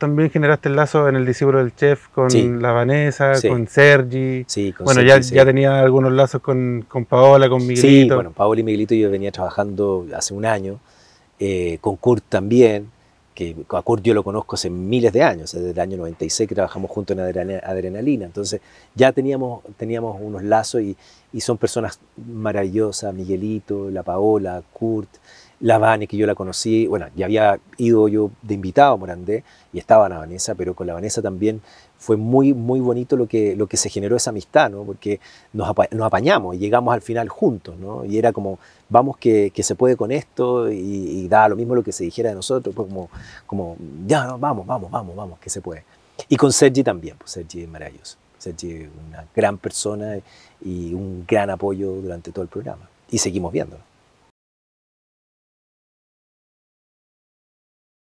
también generaste el lazo en el discípulo del chef con la Vanessa, con Sergi. Sí, con bueno, ya, ya tenía algunos lazos con, Paola, con Miguelito. Sí, bueno, Paola y Miguelito yo venía trabajando hace un año, eh, con Kurt también, que a Kurt yo lo conozco hace miles de años, desde el año 96 que trabajamos juntos en adrenalina, Entonces ya teníamos, teníamos unos lazos y, y son personas maravillosas, Miguelito, la Paola, Kurt la Vane, que yo la conocí, bueno, ya había ido yo de invitado a Morandé y estaba la Vanessa, pero con la Vanessa también fue muy, muy bonito lo que, lo que se generó esa amistad, ¿no? Porque nos, apañamos y llegamos al final juntos, ¿no? Y era como, vamos que, que se puede con esto y, da lo mismo lo que se dijera de nosotros, pues como, como ya, vamos, vamos, vamos, vamos, que se puede. Y con Sergi también, pues Sergi es maravilloso. Sergi es una gran persona y un gran apoyo durante todo el programa. Y seguimos viéndolo.